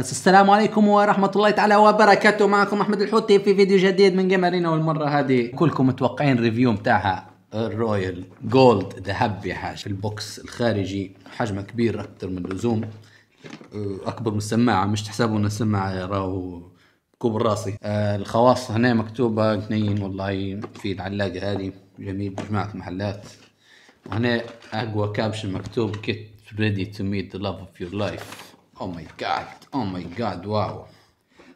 السلام عليكم ورحمة الله تعالى وبركاته معكم أحمد الحوتي في فيديو جديد من جيمرينا والمرة هذه كلكم متوقعين ريفيو بتاعها الرويال جولد ذهب يا حاج في البوكس الخارجي حجمه كبير أكثر من اللزوم أه، أكبر من السماعة مش تحسبوا أن السماعة راهو كوب راسي أه، الخواص هنا مكتوبة اثنين والله في العلاقة هذه جميل جماعة محلات وهنا أقوى كابشن مكتوب كيت ready to meet the love of your life او ماي جاد او ماي جاد واو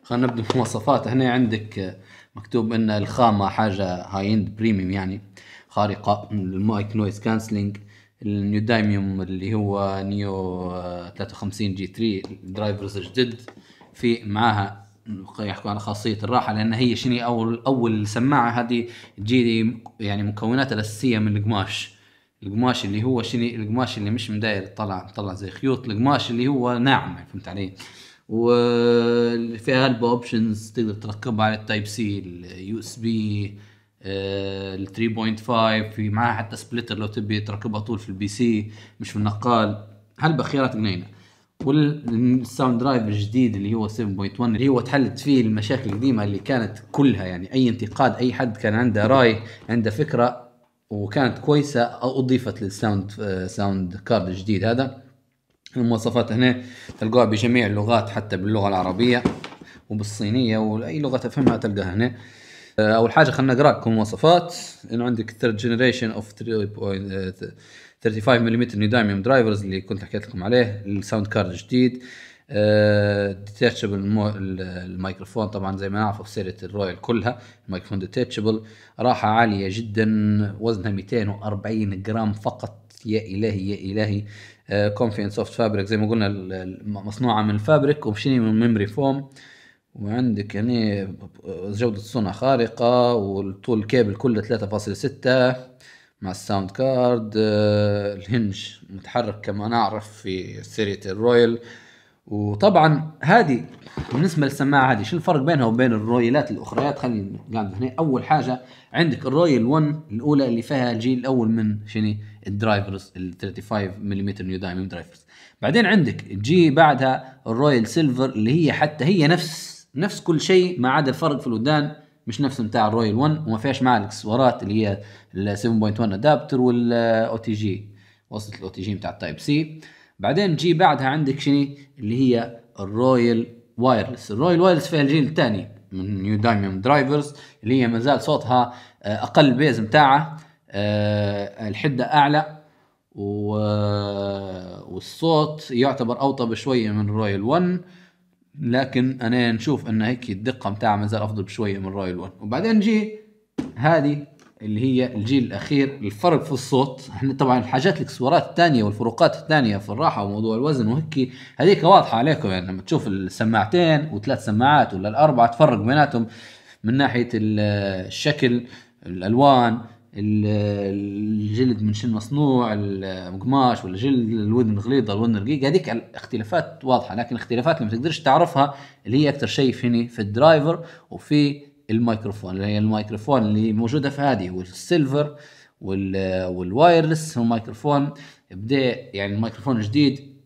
خلينا نبدا بالمواصفات هنا عندك آه، مكتوب ان الخامه حاجه هاي اند بريميوم يعني خارقه المايك نويز كانسلينج النيو دايميوم اللي هو نيو 53 آه، جي 3 الدرايفرز الجدد في معاها يحكوا عن خاصية الراحة لأن هي شني أول أول سماعة هذه تجي يعني مكوناتها الأساسية من القماش القماش اللي هو شني القماش اللي مش مداير طلع طلع زي خيوط القماش اللي هو ناعم فهمت علي وفيها هلبا اوبشنز تقدر تركبها على التايب سي اليو اس بي ال 3.5 آه، في معاها حتى سبلتر لو تبي تركبها طول في البي سي مش في النقال هلبا خيارات قنينه والساوند درايف الجديد اللي هو 7.1 اللي هو تحلت فيه المشاكل القديمه اللي كانت كلها يعني اي انتقاد اي حد كان عنده راي عنده فكره وكانت كويسه او اضيفت للساوند ساوند كارد الجديد هذا المواصفات هنا تلقاها بجميع اللغات حتى باللغه العربيه وبالصينيه واي لغه تفهمها تلقاها هنا آه، اول حاجه خلينا نقرا لكم المواصفات انه عندك ثيرد جنريشن اوف 35 ملم نيدايميوم درايفرز اللي كنت حكيت لكم عليه الساوند كارد الجديد ديتاتشبل آه، المايكروفون طبعا زي ما نعرفه في سيره الرويال كلها مايكروفون ديتاتشبل راحه عاليه جدا وزنها 240 جرام فقط يا الهي يا الهي كونفين سوفت فابريك زي ما قلنا مصنوعه من الفابريك ومشيني من ميموري فوم وعندك يعني جودة صنع خارقة والطول الكابل كله 3.6 مع الساوند كارد آه، الهنج متحرك كما نعرف في سيرية الرويال وطبعا هذه بالنسبه للسماعه هذه شو الفرق بينها وبين الرويلات الاخريات خلينا نقعد هنا اول حاجه عندك الرويل 1 الاولى اللي فيها الجيل الاول من شني الدرايفرز ال 35 ملم نيو دايم درايفرز بعدين عندك جي بعدها الرويل سيلفر اللي هي حتى هي نفس نفس كل شيء ما عدا الفرق في الودان مش نفس بتاع الرويل 1 وما فيهاش معاه الاكسسوارات اللي هي ال 7.1 ادابتر والاو تي جي وصلت الاو تي جي بتاع التايب سي بعدين جي بعدها عندك شني اللي هي الرويال وايرلس الرويال وايرلس فيها الجيل الثاني من نيو دايموند درايفرز اللي هي ما زال صوتها آه، اقل بيز متاعه آه، الحده اعلى آه، والصوت يعتبر اوطى بشويه من رويال 1 لكن انا نشوف ان هيك الدقه متاعه ما زال افضل بشويه من رويال 1 وبعدين جي هذه اللي هي الجيل الاخير الفرق في الصوت احنا طبعا الحاجات الاكسسوارات الثانيه والفروقات الثانيه في الراحه وموضوع الوزن وهيك هذيك واضحه عليكم يعني لما تشوف السماعتين وثلاث سماعات ولا الاربعه تفرق بيناتهم من ناحيه الشكل الالوان الجلد من شنو مصنوع القماش ولا جلد الودن الغليظه الودن الرقيق هذيك الاختلافات واضحه لكن الاختلافات اللي ما تقدرش تعرفها اللي هي اكثر شيء فيني في الدرايفر وفي الميكروفون اللي هي الميكروفون اللي موجوده في هذه والسيلفر والوايرلس هو ميكروفون بدا يعني الميكروفون الجديد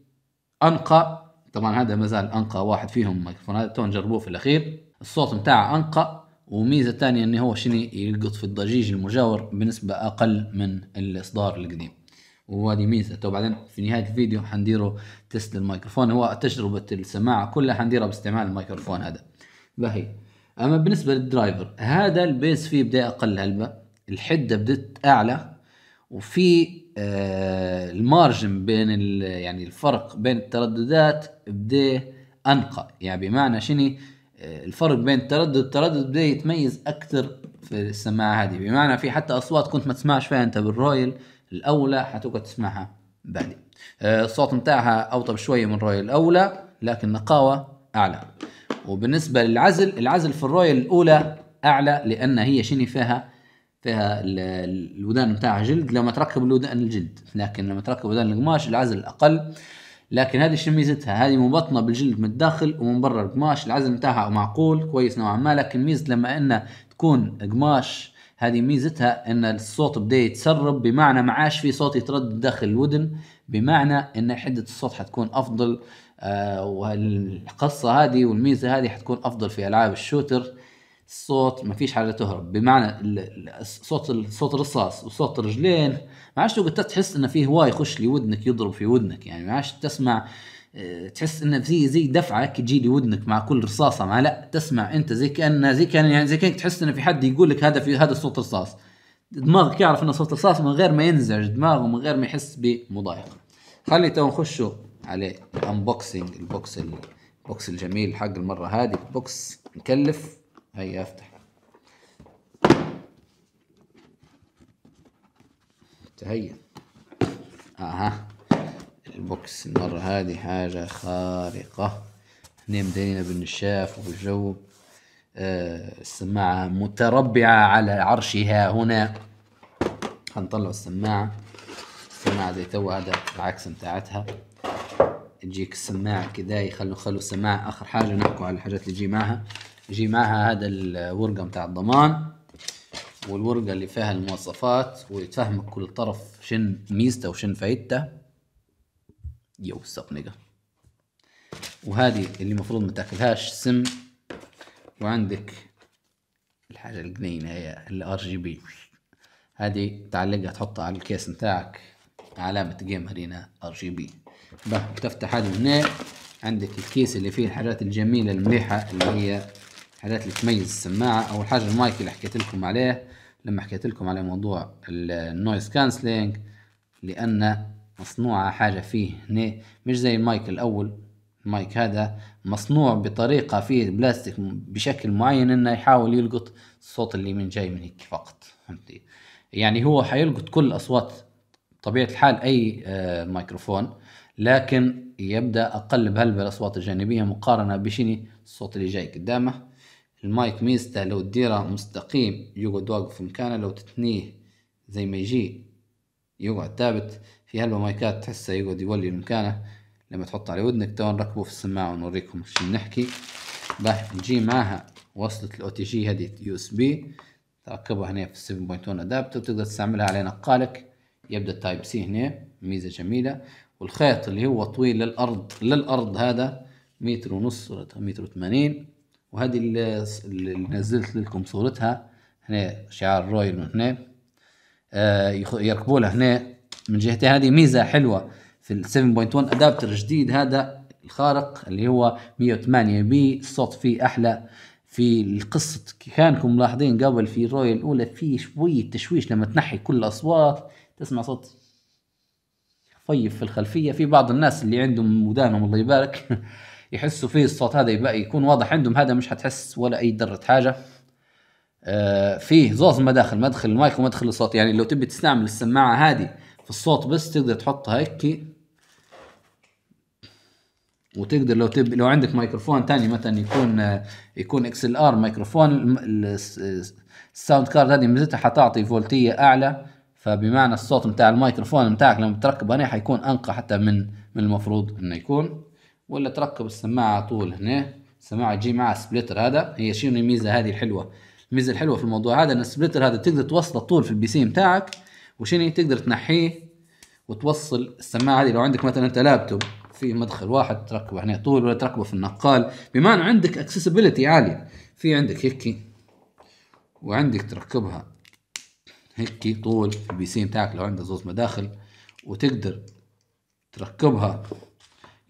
انقى طبعا هذا مازال انقى واحد فيهم الميكروفون هذا تو نجربوه في الاخير الصوت نتاعه انقى وميزه ثانيه ان هو شنو يلقط في الضجيج المجاور بنسبه اقل من الاصدار القديم وهذه ميزه تو بعدين في نهايه الفيديو حنديروا تيست للميكروفون هو تجربه السماعه كلها حنديرها باستعمال الميكروفون هذا باهي اما بالنسبه للدرايفر هذا البيس فيه بدا اقل هلبه الحده بدت اعلى وفي آه المارجن بين يعني الفرق بين الترددات بدا انقى يعني بمعنى شنو آه، الفرق بين التردد التردد بدا يتميز اكثر في السماعه هذه بمعنى في حتى اصوات كنت ما تسمعش فيها انت بالرويل الاولى حتقعد تسمعها بعدين آه، الصوت نتاعها اوطى بشويه من الرويل الاولى لكن نقاوه اعلى وبالنسبه للعزل العزل في الرويال الاولى اعلى لان هي شنو فيها فيها الودان بتاعها جلد لما تركب الودان الجلد لكن لما تركب ودان القماش العزل اقل لكن هذه شنو ميزتها هذه مبطنه بالجلد من الداخل ومن برا القماش العزل بتاعها معقول كويس نوعا ما لكن ميزه لما انها تكون قماش هذه ميزتها ان الصوت بدا يتسرب بمعنى ما عاش في صوت يتردد داخل الودن بمعنى ان حده الصوت حتكون افضل آه، والقصه هذه والميزه هذه حتكون افضل في العاب الشوتر الصوت ما فيش حاجه تهرب بمعنى صوت صوت الرصاص وصوت الرجلين ما عادش تحس ان في هواء يخش لودنك يضرب في ودنك يعني ما عادش تسمع آه، تحس انه زي زي دفعه تجي لي ودنك مع كل رصاصه مع لا تسمع انت زي كان زي كان يعني زي كانك تحس انه في حد يقول لك هذا في هذا صوت رصاص دماغك يعرف انه صوت رصاص من غير ما ينزعج دماغه من غير ما يحس بمضايقه خلي تو نخشوا على انبوكسنج البوكس البوكس الجميل حق المره هذه بوكس مكلف هيا افتح تهيأ اها آه، البوكس المرة هذه حاجة خارقة هنا مدينة بالنشاف وبالجو آه، السماعة متربعة على عرشها هنا هنطلع السماعة السماعة دي تو هذا العكس متاعتها تجيك السماعة كدا يخلوا خلوا السماعة آخر حاجة نحكوا على الحاجات اللي تجي معها يجي معها هذا الورقة متاع الضمان والورقة اللي فيها المواصفات ويتفهمك كل طرف شن ميزته وشن فايدته يو سب نيجا وهذه اللي المفروض ما تاكلهاش سم وعندك الحاجة الجنينة هي الار جي بي هذه تعلقها تحطها على الكيس نتاعك علامة جيمر هنا ار جي بي تفتح هذه هنا عندك الكيس اللي فيه الحاجات الجميلة المليحة اللي هي الحاجات اللي تميز السماعة أول حاجة المايك اللي حكيت لكم عليه لما حكيت لكم على موضوع النويز كانسلينج لأن مصنوعة حاجة فيه هنا مش زي المايك الأول المايك هذا مصنوع بطريقة فيه بلاستيك بشكل معين إنه يحاول يلقط الصوت اللي من جاي من هيك فقط فهمتي يعني هو حيلقط كل أصوات طبيعة الحال أي آه ميكروفون لكن يبدأ أقل بهلبة الأصوات الجانبية مقارنة بشني الصوت اللي جاي قدامه المايك ميزته لو تديره مستقيم يقعد واقف في مكانه لو تتنيه زي ما يجي يقعد ثابت في هالمايكات تحسه يقعد يولي مكانه لما تحط على ودنك تو نركبه في السماعة ونوريكم شو بنحكي راح نجي معها وصلة الـ OTG جي هذه يو اس بي تركبها هنا في 7.1 ادابتر تقدر تستعملها على نقالك يبدا تايب سي هنا ميزة جميلة والخيط اللي هو طويل للأرض للأرض هذا متر ونص ولا متر وثمانين وهذه اللي, اللي نزلت لكم صورتها هنا شعار رويل هنا آه يركبوا لها هنا من جهتي هذه ميزه حلوه في ال 7.1 ادابتر الجديد هذا الخارق اللي هو 108 بي الصوت فيه احلى في القصة كانكم ملاحظين قبل في الرؤية الأولى في شوية تشويش لما تنحي كل الأصوات تسمع صوت خفيف في الخلفية في بعض الناس اللي عندهم ودانهم الله يبارك يحسوا فيه الصوت هذا يبقى يكون واضح عندهم هذا مش حتحس ولا أي درة حاجة آه فيه زوز مداخل مدخل المايك ومدخل الصوت يعني لو تبي تستعمل السماعة هذه في الصوت بس تقدر تحطها هيك وتقدر لو تب... لو عندك ميكروفون تاني مثلا يكون يكون اكس ال ار ميكروفون الساوند كارد هذه ميزتها حتعطي فولتيه اعلى فبمعنى الصوت متاع الميكروفون متاعك لما تركب هنا حيكون انقى حتى من من المفروض انه يكون ولا تركب السماعه على طول هنا السماعه تجي مع سبلتر هذا هي شنو الميزه هذه الحلوه الميزه الحلوه في الموضوع هذا ان السبليتر هذا تقدر توصله طول في البي سي متاعك وشني تقدر تنحيه وتوصل السماعه هذه لو عندك مثلا انت لابتوب في مدخل واحد تركبه هنا يعني طول ولا تركبه في النقال بما ان عندك اكسسبيلتي عاليه في عندك هيك وعندك تركبها هيك طول في البي سي بتاعك لو عندك زوز مداخل وتقدر تركبها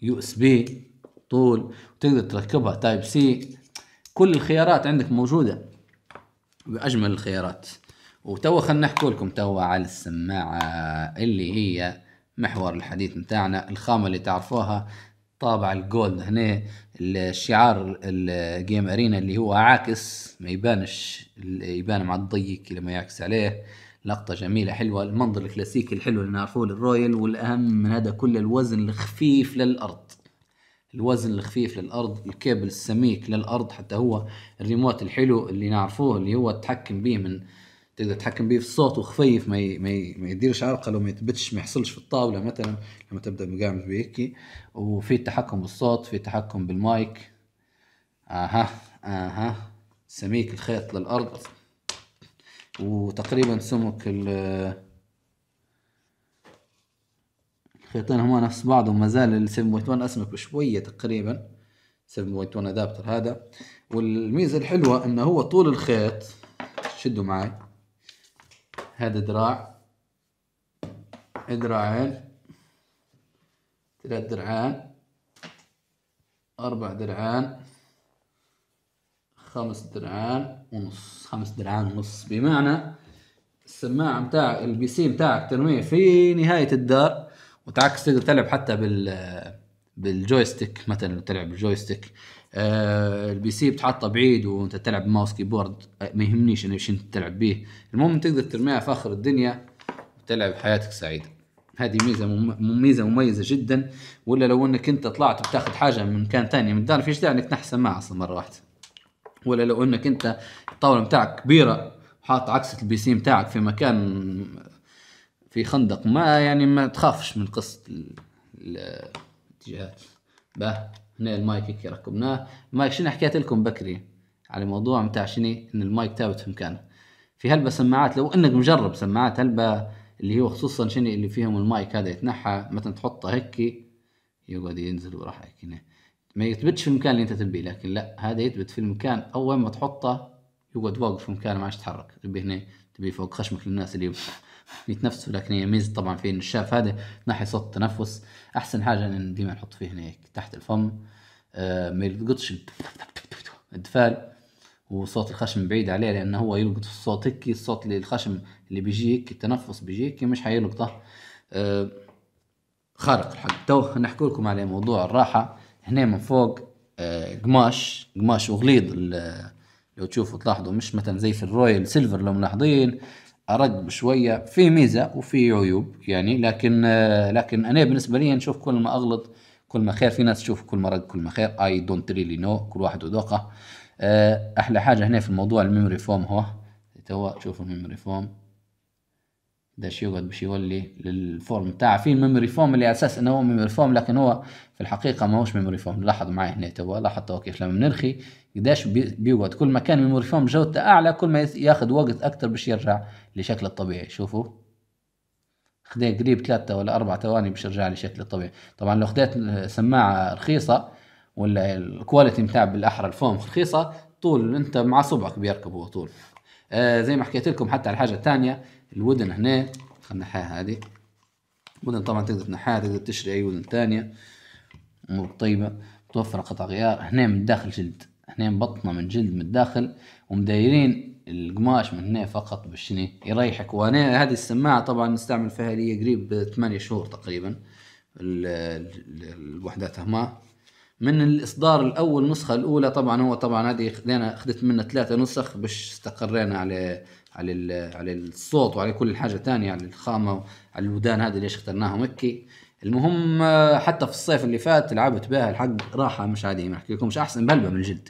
يو اس بي طول وتقدر تركبها تايب سي كل الخيارات عندك موجوده باجمل الخيارات وتوا خلنا نحكي لكم توا على السماعة اللي هي محور الحديث متاعنا الخامة اللي تعرفوها طابع الجولد هنا الشعار الجيم ارينا اللي هو عاكس ما يبانش يبان مع الضيق لما يعكس عليه لقطة جميلة حلوة المنظر الكلاسيكي الحلو اللي نعرفوه للرويال والأهم من هذا كله الوزن الخفيف للأرض الوزن الخفيف للأرض الكابل السميك للأرض حتى هو الريموت الحلو اللي نعرفوه اللي هو تحكم به من تقدر تتحكم به في الصوت وخفيف ما ي... ما, ي... ما يديرش عرقله ما يثبتش ما يحصلش في الطاوله مثلا لما تبدا بجامد بيكي وفي تحكم بالصوت في تحكم بالمايك اها اها سميك الخيط للارض وتقريبا سمك ال الخيطين هما نفس بعض وما زال ال 7.1 اسمك بشويه تقريبا 7.1 ادابتر هذا والميزه الحلوه انه هو طول الخيط شدوا معي هذا دراع دراعين ثلاث درعان أربع درعان خمس درعان ونص خمس درعان ونص بمعنى السماعة متاع البي سي متاعك ترميه في نهاية الدار وتعكس تقدر تلعب حتى بال بالجويستيك مثلا تلعب بالجويستيك آه، البي سي بتحطه بعيد وانت تلعب ماوس كيبورد آه، ما يهمنيش انا شنو تلعب به المهم تقدر ترميها في اخر الدنيا وتلعب حياتك سعيده هذه ميزه مميزه مميزه جدا ولا لو انك انت طلعت بتاخذ حاجه من مكان ثاني من الدار فيش داعي انك تنحس معها اصلا مره واحده ولا لو انك انت الطاوله بتاعك كبيره وحاط عكسه البي سي بتاعك في مكان في خندق ما يعني ما تخافش من قصه الاتجاهات باه من المايك هيك ركبناه المايك شنو حكيت لكم بكري على موضوع متاع شني ان المايك ثابت في مكانه في هلبة سماعات لو انك مجرب سماعات هلبة اللي هو خصوصا شنو اللي فيهم المايك هذا يتنحى مثلا تحطه هيك يقعد ينزل وراح هيك ما يثبتش في المكان اللي انت تبيه لكن لا هذا يثبت في المكان اول ما تحطه يقعد واقف في مكانه ما عادش يتحرك تبي هنا تبي فوق خشمك للناس اللي يتنفسوا لكن هي ميزه طبعا في النشاف الشاف هذا ناحيه صوت التنفس احسن حاجه ان ديما نحط فيه هناك تحت الفم آه، ما يلقطش الدفال وصوت الخشم بعيد عليه لانه هو يلقط في الصوت هيك الصوت اللي الخشم اللي بيجيك التنفس بيجيك مش حيلقطه آه خارق الحق تو نحكي لكم على موضوع الراحه هنا من فوق آه قماش قماش وغليظ لو تشوفوا تلاحظوا مش مثلا زي في الرويال سيلفر لو ملاحظين ارق بشويه في ميزه وفي عيوب يعني لكن آه، لكن انا بالنسبه لي نشوف كل ما اغلط كل ما خير في ناس تشوف كل ما رق كل ما خير اي دونت ريلي نو كل واحد وذوقه آه، احلى حاجه هنا في الموضوع الميموري فوم هو توا تشوفوا الميموري فوم باش يقعد باش يولي للفورم تاع في الميموري فورم اللي على اساس انه هو ميموري فورم لكن هو في الحقيقه ماهوش ميموري فورم لاحظ معايا هنا توا لاحظ توا كيف لما نرخي قداش بيقعد كل ما كان ميموري فورم جودته اعلى كل ما ياخذ وقت اكثر باش يرجع لشكله الطبيعي شوفوا خدي قريب ثلاثة ولا أربع ثواني باش يرجع لشكل الطبيعي طبعا لو خديت سماعة رخيصة ولا الكواليتي نتاع بالأحرى الفوم رخيصة طول انت مع صبعك بيركب هو طول آه زي ما حكيت لكم حتى على الحاجة الثانية الودن هنا نحاها هذه الودن طبعا تقدر تنحاها تقدر تشري أي ودن تانية أمور طيبة متوفرة قطع غيار هنا من الداخل جلد هنا بطنة من جلد من الداخل ومدايرين القماش من هنا فقط باش يريحك وانا هذه السماعة طبعا نستعمل فيها لي قريب ثمانية شهور تقريبا الوحدات هما من الاصدار الاول النسخه الاولى طبعا هو طبعا هذه خدينا خدت منه ثلاثه نسخ باش استقرينا على على على الصوت وعلى كل حاجه تانية على الخامه على الودان هذه ليش اخترناهم مكي المهم حتى في الصيف اللي فات لعبت بها الحق راحه مش عاديه ما احكي لكمش احسن بلبه من الجلد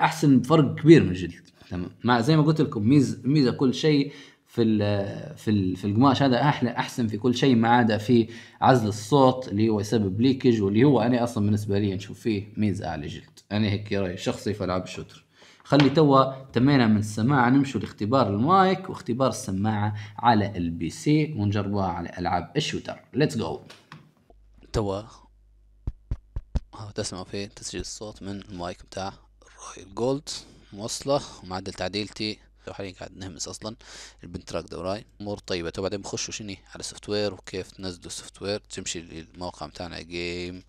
احسن بفرق كبير من الجلد تمام زي ما قلت لكم ميزه ميزه كل شيء في ال في ال في القماش هذا احلى احسن في كل شيء ما عدا في عزل الصوت اللي هو يسبب ليكج واللي هو انا اصلا بالنسبه لي نشوف فيه ميزه اعلى جلد انا هيك رايي شخصي في العاب الشوتر خلي توا تمينا من السماعة نمشوا لاختبار المايك واختبار السماعة على البي سي ونجربوها على ألعاب الشوتر ليتس جو توا تسمعوا في تسجيل الصوت من المايك بتاع الرويال جولد موصلة ومعدل تعديلتي حاليا قاعد نهمس اصلا البنت راكده وراي امور طيبه تو بعدين بخشوا شني على السوفت وير وكيف تنزلوا السوفت وير تمشي للموقع بتاعنا جيم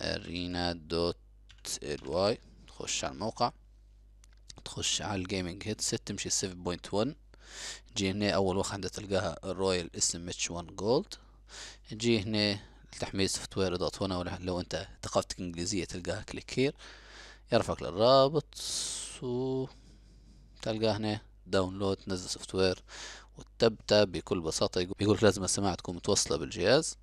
ارينا دوت الواي تخش على الموقع تخش على الجيمنج هيدسيت تمشي 7.1 تجي هنا اول واحدة تلقاها الرويال اس ام اتش 1 جولد تجي هنا التحميل سوفت وير دوت هنا لو انت ثقافتك انجليزية تلقاها كليك هير يرفعك للرابط و تلقى هنا داونلود تنزل سوفت وير وتبدا بكل بساطة بيقولك لازم السماعة تكون متوصلة بالجهاز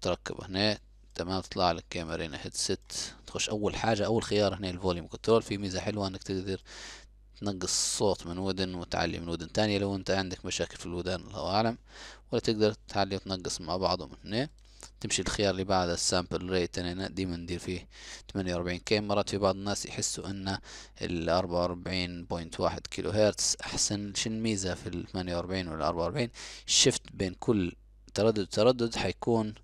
تركب هنا تمام تطلع لك كاميرا هنا هيدسيت تخش اول حاجه اول خيار هنا الفوليوم كنترول في ميزه حلوه انك تقدر تنقص الصوت من ودن وتعلي من ودن تانية لو انت عندك مشاكل في الودان الله اعلم ولا تقدر تعلي وتنقص مع بعضهم هنا تمشي الخيار اللي بعده السامبل ريت انا ديما ندير فيه 48 كي مرات في بعض الناس يحسوا ان ال 44.1 كيلو هرتز احسن شو الميزه في ال 48 والاربعة 44 الشفت بين كل تردد تردد حيكون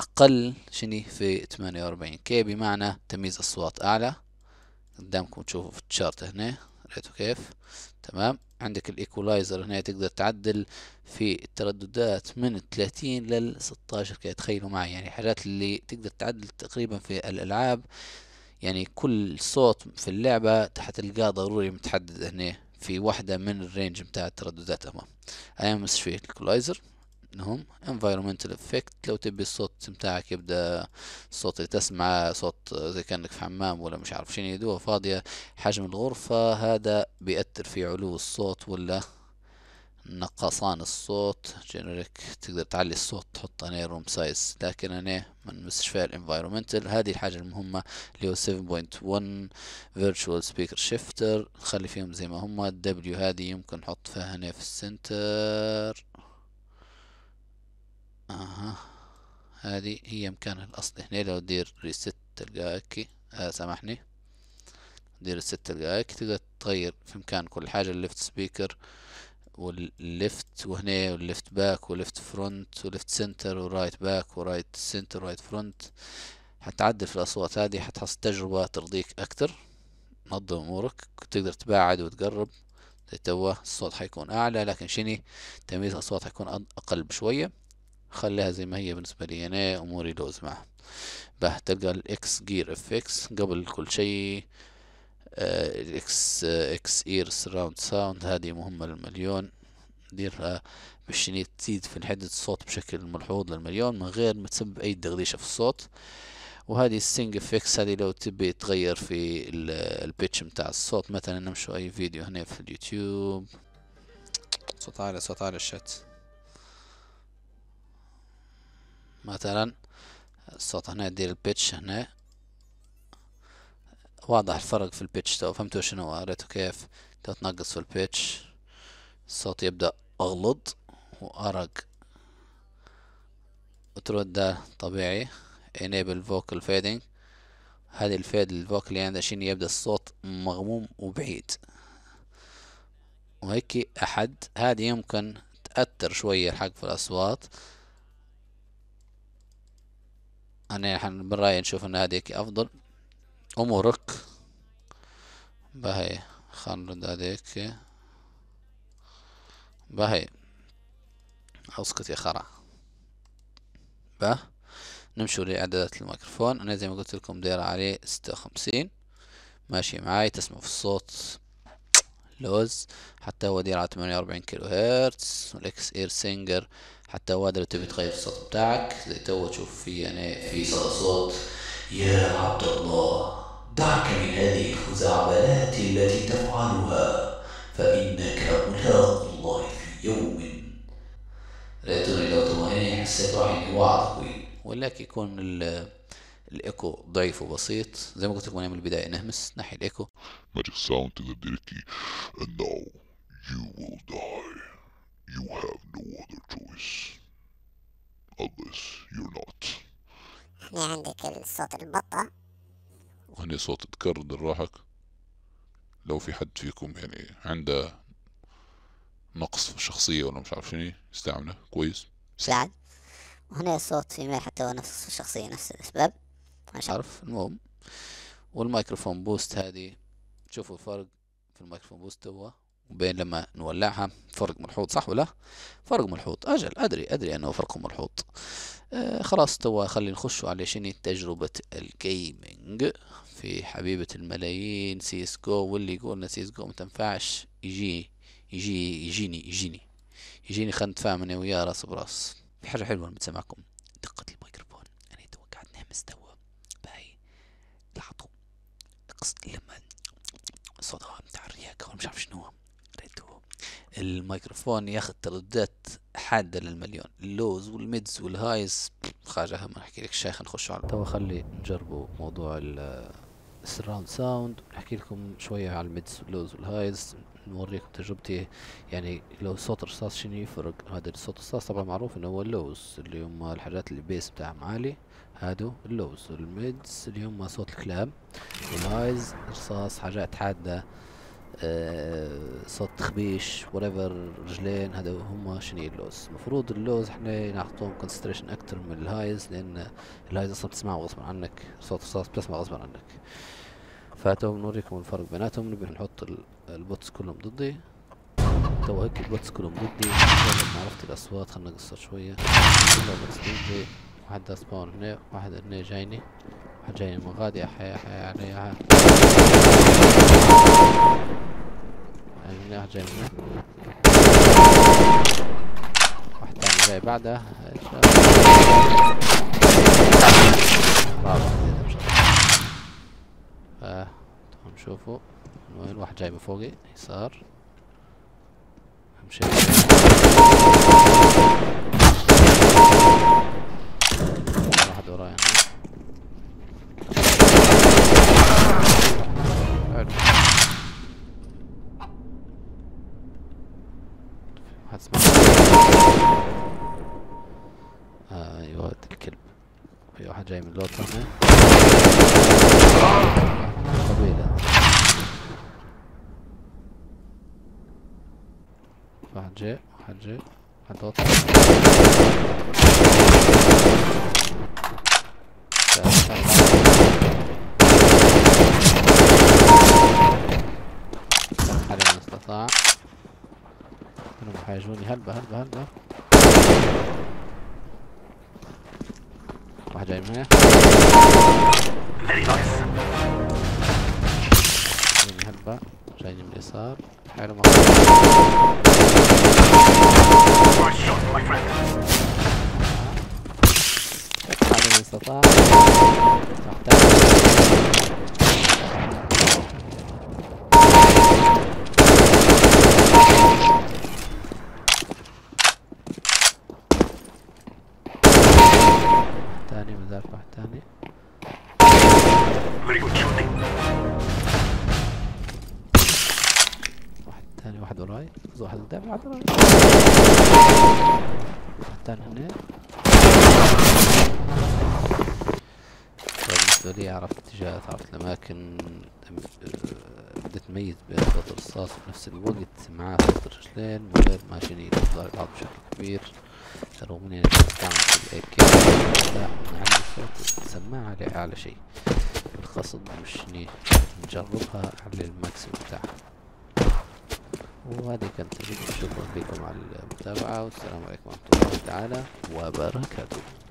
أقل شني في 48 كي بمعنى تمييز اصوات أعلى قدامكم تشوفوا في التشارت هنا رأيتوا كيف تمام عندك الإيكولايزر هنا تقدر تعدل في الترددات من 30 لل 16 كي تخيلوا معي يعني حاجات اللي تقدر تعدل تقريبا في الألعاب يعني كل صوت في اللعبة حتلقاه ضروري متحدد هنا في واحدة من الرينج متاع الترددات أمام أيام مش في الإيكولايزر منهم environmental effect لو تبي الصوت متاعك يبدا الصوت اللي تسمعه صوت زي كانك في حمام ولا مش عارف شنو يدوه فاضية حجم الغرفة هذا بيأثر في علو الصوت ولا نقصان الصوت جنريك تقدر تعلي الصوت تحط انا روم سايز لكن انا من مستشفى الانفايرومنتال هذه الحاجة المهمة اللي هو 7.1 فيرتشوال سبيكر شيفتر نخلي فيهم زي ما هم الدبليو هذه يمكن نحط فيها هنا في السنتر اها هذه هي مكانها الاصلي هنا لو دير ريست تلقاها آه سامحني دير ريست تلقاها هكي تقدر تغير في مكان كل حاجة الليفت سبيكر والليفت وهنا والليفت باك والليفت فرونت والليفت سنتر ورايت باك ورايت سنتر ورايت فرونت حتعدل في الأصوات هذه حتحصل تجربة ترضيك أكتر نظم أمورك تقدر تباعد وتقرب توا الصوت حيكون أعلى لكن شني تمييز الأصوات حيكون أقل بشوية خليها زي ما هي بالنسبة لي أنا أموري لوز معها بح تلقى الإكس جير إف إكس قبل كل شيء آه الإكس إكس إير سراوند ساوند هذه مهمة للمليون ديرها باش تزيد في حدة الصوت بشكل ملحوظ للمليون من غير ما تسبب أي دغليشة في الصوت وهذه السينج افكس هذه لو تبي تغير في البيتش متاع الصوت مثلا نمشوا اي فيديو هنا في اليوتيوب صوت عالي صوت عالي الشات مثلا الصوت هنا دير البيتش هنا واضح الفرق في البيتش تو فهمتوا شنو قريتوا كيف تتنقص في البيتش الصوت يبدأ أغلط وأرق وترد ده طبيعي انيبل فوكال فيدنج هذه الفيد الفوكال يعني عشان يبدأ الصوت مغموم وبعيد وهيك أحد هذه يمكن تأثر شوية الحق في الأصوات أنا احنا برايي نشوف أن هذيك أفضل أمورك بهي خلنا نرد هذيك بهي اسكت يا خرا به نمشوا لإعدادات الميكروفون أنا زي ما قلت لكم داير عليه ستة وخمسين ماشي معاي تسمع في الصوت لوز حتى هو دير على 48 كيلو هرتز والاكس اير سينجر حتى هو هذا تبي تغير الصوت بتاعك زي تو تشوف في انا يعني في صوت يا عبد الله دعك من هذه الخزعبلات التي تفعلها فإنك ملاق الله في يوم رأيتني لو طمأنني حسيت عيني وعضوي ولك يكون ال الايكو ضعيف وبسيط زي ما قلت لكم من البدايه نهمس ناحيه الايكو magic sound تقدر كي and now you will die you have no other choice unless you're not هنا عندك الصوت البطة وهنا صوت تكرد الراحك لو في حد فيكم يعني عنده نقص في الشخصية ولا مش عارف شنو يستعمله كويس ساعد وهنا الصوت في ميل حتى هو نفس الشخصية نفس الأسباب مش عارف المهم والميكروفون بوست هذه تشوفوا الفرق في الميكروفون بوست هو وبين لما نولعها فرق ملحوظ صح ولا فرق ملحوظ أجل أدري أدري أنه فرق ملحوظ آه خلاص توا خلينا نخش على شنو تجربة الجيمنج في حبيبة الملايين سي اس جو واللي يقولنا سي اس جو ما تنفعش يجي يجي يجيني يجيني يجيني خلينا نتفاهم أنا وياه راس براس حاجة حلوة نتسمعكم قصد لما صدى بتاع الرياكة هو مش عارف شنو ريتو الميكروفون ياخد ترددات حادة للمليون اللوز والميدز والهايز حاجة ما نحكي لك شيخ نخش على تو خلي نجربوا موضوع السراوند ساوند نحكي لكم شوية على الميدز واللوز والهايز نوريكم تجربتي يعني لو صوت رصاص شنو يفرق هذا الصوت الرصاص طبعا معروف انه هو اللوز اللي هم الحاجات اللي بيس بتاعهم عالي هادو اللوز والميدز اللي هما صوت الكلاب والهايز رصاص حاجات حادة أه صوت تخبيش وريفر رجلين هذا هما شني اللوز المفروض اللوز احنا نعطوهم كونسنتريشن اكتر من الهايز لان الهايز اصلا بتسمعه غصبا عنك صوت رصاص بتسمع غصبا عنك فاتو نوريكم الفرق بيناتهم نبي نحط البوتس كلهم ضدي تو هيك البوتس كلهم ضدي عرفت الاصوات خلنا نقصر شويه كلهم ضدي واحد سبون هنا واحد هنا جايني واحد جايني من غادي حيا احيا عليها هنا واحد جاي من واحد ثاني جاي بعده برافو آه. نشوفوا وين واحد جاي من فوقي يسار مشيت ورايا حلو هتسمع آه، ايوه الكلب في واحد جاي من اللوطة هنا قبيلة واحد جاي واحد جاي واحد لوطة حل من استطاع انهم حيجوني هلبة هلبة هلبة واحد جاي من هنا جايني هلبة جايني من اليسار حلو مقطع استطاع ثاني مدافع ثاني واحد تاني واحد وراي واحد مدافع واحد وراي واحد تاني هنا بالنسبة لي عرفت اتجاهات عرفت الأماكن آه، بدي أتميز بين ضد الرصاص بنفس الوقت مع ضد الرجلين من غير ما شني ضرر الأرض بشكل كبير رغم إني استعملت الأي كي لا عندي صوت السماعة لأعلى شيء القصد مش نيت نجربها على الماكسيموم بتاعها وهذه كانت تجربة شكرا لكم على المتابعة والسلام عليكم ورحمة الله تعالى وبركاته